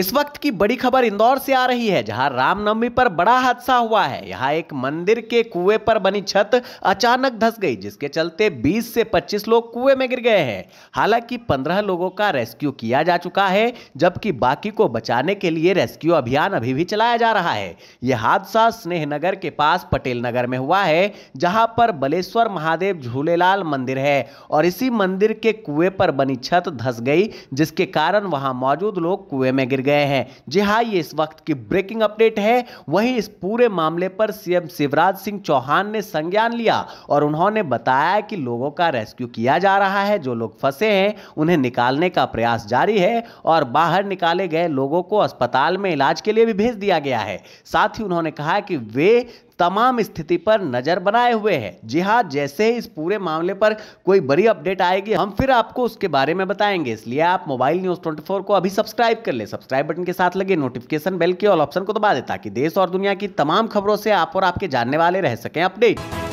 इस वक्त की बड़ी खबर इंदौर से आ रही है जहां रामनवमी पर बड़ा हादसा हुआ है यहां एक मंदिर के कुएं पर बनी छत अचानक धस गई जिसके चलते 20 से 25 लोग कुएं में गिर गए हैं हालांकि 15 लोगों का रेस्क्यू किया जा चुका है जबकि बाकी को बचाने के लिए रेस्क्यू अभियान अभी भी चलाया जा रहा है यह हादसा स्नेह नगर के पास पटेल नगर में हुआ है जहां पर बलेश्वर महादेव झूलेलाल मंदिर है और इसी मंदिर के कुएं पर बनी छत धस गई जिसके कारण वहां मौजूद लोग कुएं में गिर गए हैं जी हाँ ये इस वक्त की ब्रेकिंग अपडेट है वहीं इस पूरे मामले पर सीएम शिवराज सिंह चौहान ने संज्ञान लिया और उन्होंने बताया कि लोगों का रेस्क्यू किया जा रहा है जो लोग फंसे हैं उन्हें निकालने का प्रयास जारी है और बाहर निकाले गए लोगों को अस्पताल में इलाज के लिए भी भेज दिया गया है साथ ही उन्होंने कहा कि वे तमाम स्थिति पर नजर बनाए हुए है जी हाँ जैसे ही इस पूरे मामले पर कोई बड़ी अपडेट आएगी हम फिर आपको उसके बारे में बताएंगे इसलिए आप मोबाइल न्यूज ट्वेंटी को अभी सब्सक्राइब कर ले सब्सक्राइब बटन के साथ लगे नोटिफिकेशन बेल के ऑल ऑप्शन को दबा दे ताकि देश और दुनिया की तमाम खबरों से आप और आपके जानने वाले रह सकें अपडेट